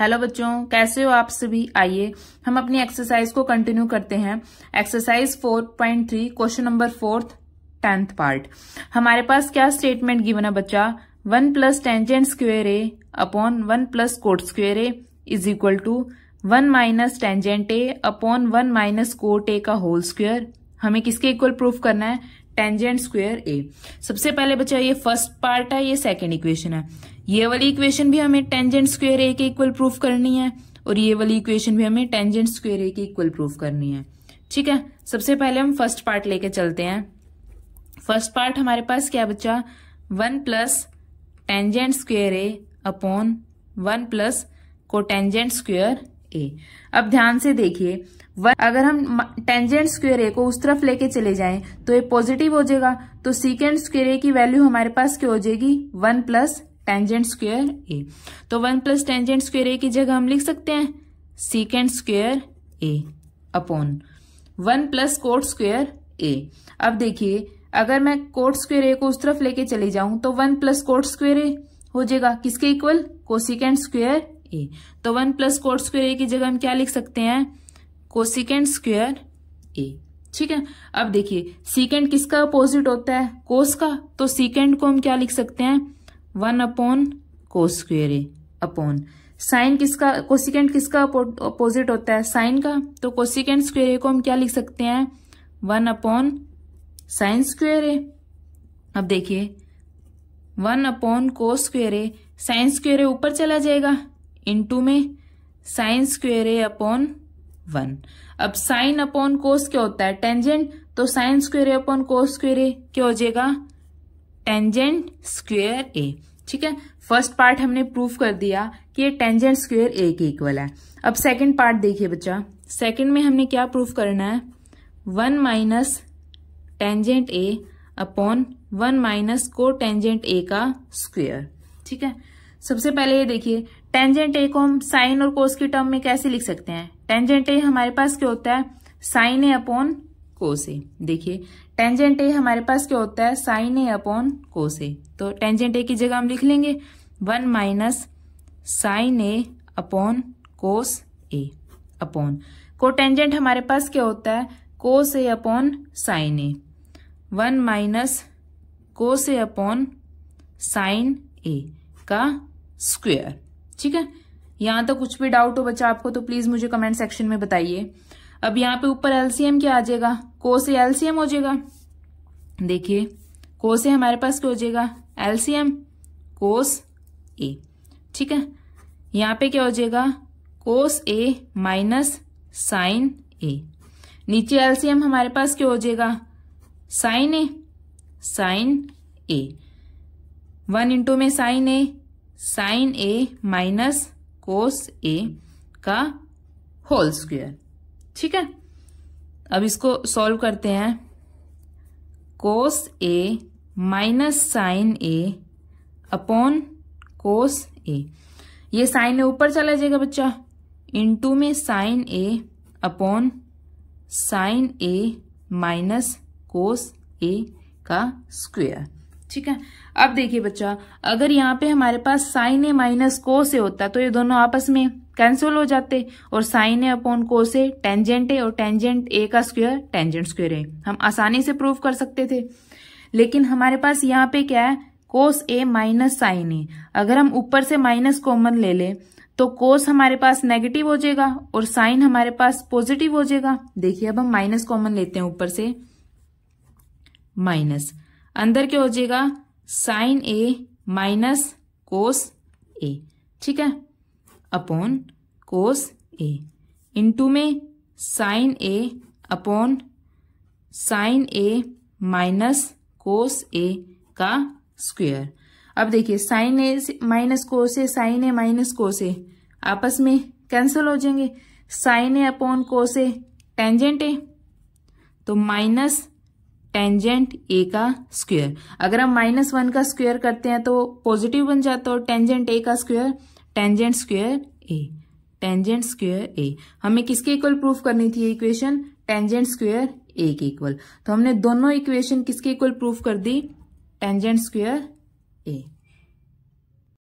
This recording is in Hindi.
हेलो बच्चों कैसे हो आप सभी आइए हम अपनी एक्सरसाइज को कंटिन्यू करते हैं exercise 4.3 question number fourth tenth part हमारे पास क्या स्टेटमेंट गिवन है बच्चा one plus tangent square A upon one plus cot square A is equal to one minus tangent A upon one minus cot A का होल स्क्वेयर हमें किसके इक्वल प्रूफ करना है टेंजेंट स्क्वेयर ए सबसे पहले बच्चा ये फर्स्ट पार्ट है ये सेकेंड इक्वेशन है ये वाली इक्वेशन भी हमें टेंजेंट स्क्वेयर ए के इक्वल प्रूफ करनी है और ये वाली इक्वेशन भी हमें टेंजेंट स्क्वेयर ए के इक्वल प्रूफ करनी है ठीक है सबसे पहले हम फर्स्ट पार्ट लेके चलते हैं फर्स्ट पार्ट हमारे पास क्या बच्चा one plus tangent square A upon one plus cotangent square A अब ध्यान से देखिए अगर हम टेंजेंट स्क्वेयर ए को उस तरफ लेके चले जाएं तो ये पॉजिटिव हो जाएगा तो सीकेंड स्क्वेयर ए की वैल्यू हमारे पास क्या हो जाएगी one plus tangent square A तो one plus tangent square A की जगह हम लिख सकते हैं secant square A upon one plus cot square A अब देखिए अगर मैं कोट स्क्वेयर ए को उस तरफ लेके चले जाऊं तो one plus cot square A हो जाएगा किसके इक्वल कोसिकेंड स्क्वेयर ए तो one plus cot square A की जगह हम क्या लिख सकते हैं कोसिकेंड स्क्वेयर ए ठीक है अब देखिए सीकेंड किसका अपोजिट होता है कोस का तो सीकेंड को हम क्या लिख सकते हैं one upon cos square A upon sine किसका कोसिकेंड किसका अपोजिट होता है साइन का तो कोसिकेंड स्क्वेयर ए को हम क्या लिख सकते हैं one upon sine square A अब देखिए one upon cos square A sine square A ऊपर चला जाएगा इनटू में sine square A upon one अब साइन अपॉन कोस क्या होता है टेंजेंट तो sine square A upon cos square A क्या हो जाएगा टेंजेंट स्क्वेयर ए ठीक है फर्स्ट पार्ट हमने प्रूफ कर दिया कि ये टेंजेंट स्क्वेयर ए के इक्वल है अब सेकंड पार्ट देखिए बच्चा सेकंड में हमने क्या प्रूफ करना है one minus tangent A upon one minus cotangent A का स्क्वेयर ठीक है सबसे पहले ये देखिए टेंजेंट ए को हम साइन और कोस की टर्म में कैसे लिख सकते हैं टेंजेंट ए हमारे पास क्या होता है साइन ए अपॉन कोस ए देखिए टेंजेंट ए हमारे पास क्या होता है साइन ए अपॉन कोस ए तो टेंजेंट ए की जगह हम लिख लेंगे one minus sine A upon cos A upon cotangent हमारे पास क्या होता है cos A upon sine A one minus cos A upon sine A का स्क्वेयर ठीक है यहां तक तो कुछ भी डाउट हो बच्चा आपको तो प्लीज मुझे कमेंट सेक्शन में बताइए अब यहां पे ऊपर एलसीएम क्या आ जाएगा को से एलसीएम हो जाएगा देखिए को से हमारे पास क्या हो जाएगा एलसीएम कोस ए ठीक है यहां पे क्या हो जाएगा कोस ए माइनस साइन ए नीचे एलसीएम हमारे पास क्या हो जाएगा sine A sine A one into में sine A sine A minus cos A का होल स्क्वायर ठीक है अब इसको सॉल्व करते हैं cos A minus sine A upon cos A ये साइन ए ऊपर चला जाएगा बच्चा इनटू में sine A upon sine A minus cos A का स्क्वायर ठीक है अब देखिए बच्चा अगर यहाँ पे हमारे पास साइन ए माइनस को से होता तो ये दोनों आपस में कैंसिल हो जाते और साइन ए अपॉन को से टेंजेंट है और टेंजेंट ए का स्क्वेयर टेंजेंट स्क्वेयर है हम आसानी से प्रूव कर सकते थे लेकिन हमारे पास यहाँ पे क्या है कोस ए माइनस साइन ए अगर हम ऊपर से माइनस कॉमन ले ले तो कोस हमारे पास नेगेटिव हो जाएगा और साइन हमारे पास पॉजिटिव हो जाएगा देखिए अब हम माइनस कॉमन लेते हैं ऊपर से माइनस अंदर क्या हो जाएगा sine A minus cos A ठीक है अपॉन कोस ए इंटू में sine A upon sine A minus cos A का स्क्वायर अब देखिए sine A minus cos A sine A minus cos A आपस में कैंसिल हो जाएंगे sine A upon cos A tangent A तो माइनस टेंजेंट ए का स्क्वेयर अगर हम माइनस वन का स्क्वेयर करते हैं तो पॉजिटिव बन जाता है टेंजेंट ए का square tangent square A tangent square A हमें किसके इक्वल प्रूफ करनी थी इक्वेशन टेंजेंट स्क्वेयर ए के इक्वल तो हमने दोनों इक्वेशन किसके इक्वल प्रूफ कर दी टेंजेंट स्क्वेयर ए